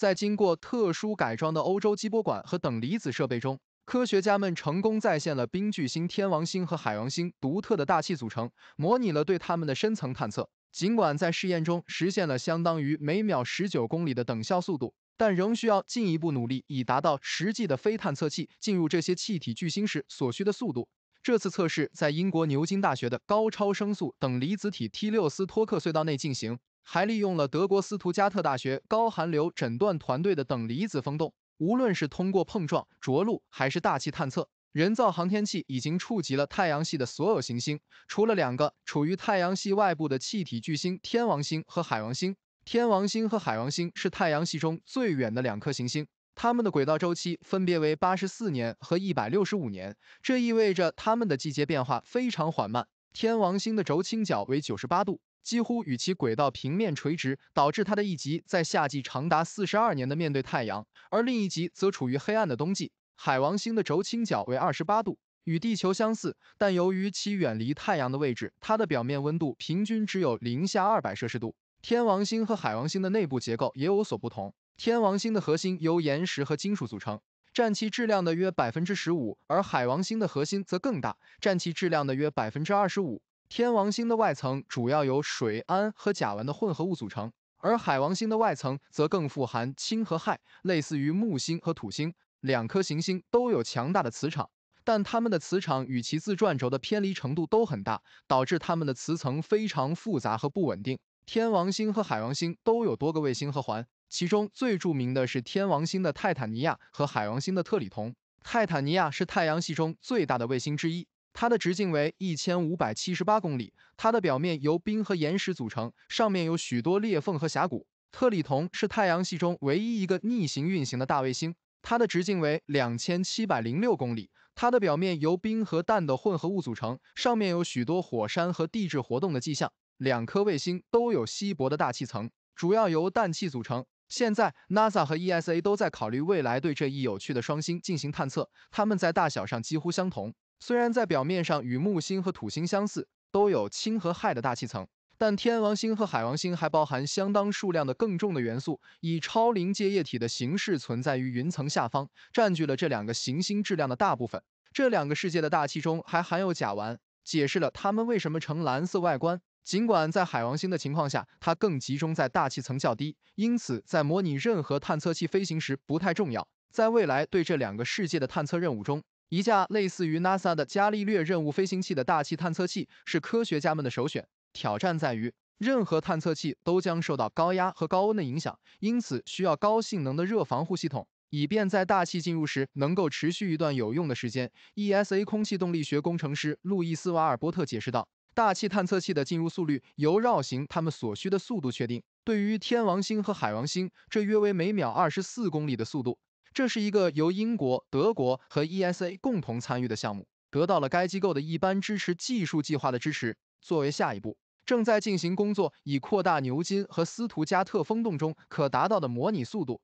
在经过特殊改装的欧洲激波管和等离子设备中，科学家们成功再现了冰巨星天王星和海王星独特的大气组成，模拟了对它们的深层探测。尽管在试验中实现了相当于每秒十九公里的等效速度，但仍需要进一步努力以达到实际的非探测器进入这些气体巨星时所需的速度。这次测试在英国牛津大学的高超声速等离子体 T 六斯托克隧道内进行。还利用了德国斯图加特大学高寒流诊断团队的等离子风洞。无论是通过碰撞着陆，还是大气探测，人造航天器已经触及了太阳系的所有行星，除了两个处于太阳系外部的气体巨星——天王星和海王星。天王星和海王星是太阳系中最远的两颗行星，它们的轨道周期分别为八十四年和一百六十五年，这意味着它们的季节变化非常缓慢。天王星的轴倾角为九十八度。几乎与其轨道平面垂直，导致它的一极在夏季长达四十二年的面对太阳，而另一极则处于黑暗的冬季。海王星的轴倾角为二十八度，与地球相似，但由于其远离太阳的位置，它的表面温度平均只有零下二百摄氏度。天王星和海王星的内部结构也有所不同。天王星的核心由岩石和金属组成，占其质量的约百分之十五，而海王星的核心则更大，占其质量的约百分之二十五。天王星的外层主要由水氨和甲烷的混合物组成，而海王星的外层则更富含氢和氦，类似于木星和土星。两颗行星都有强大的磁场，但它们的磁场与其自转轴的偏离程度都很大，导致它们的磁层非常复杂和不稳定。天王星和海王星都有多个卫星和环，其中最著名的是天王星的泰坦尼亚和海王星的特里同。泰坦尼亚是太阳系中最大的卫星之一。它的直径为一千五百七十八公里，它的表面由冰和岩石组成，上面有许多裂缝和峡谷。特里同是太阳系中唯一一个逆行运行的大卫星，它的直径为两千七百零六公里，它的表面由冰和氮的混合物组成，上面有许多火山和地质活动的迹象。两颗卫星都有稀薄的大气层，主要由氮气组成。现在，NASA 和 ESA 都在考虑未来对这一有趣的双星进行探测。它们在大小上几乎相同。虽然在表面上与木星和土星相似，都有氢和氦的大气层，但天王星和海王星还包含相当数量的更重的元素，以超临界液体的形式存在于云层下方，占据了这两个行星质量的大部分。这两个世界的大气中还含有甲烷，解释了它们为什么呈蓝色外观。尽管在海王星的情况下，它更集中在大气层较低，因此在模拟任何探测器飞行时不太重要。在未来对这两个世界的探测任务中。一架类似于 NASA 的伽利略任务飞行器的大气探测器是科学家们的首选。挑战在于，任何探测器都将受到高压和高温的影响，因此需要高性能的热防护系统，以便在大气进入时能够持续一段有用的时间。ESA 空气动力学工程师路易斯·瓦尔波特解释道：“大气探测器的进入速率由绕行它们所需的速度确定。对于天王星和海王星，这约为每秒二十四公里的速度。”这是一个由英国、德国和 ESA 共同参与的项目，得到了该机构的一般支持技术计划的支持。作为下一步，正在进行工作以扩大牛津和斯图加特风洞中可达到的模拟速度。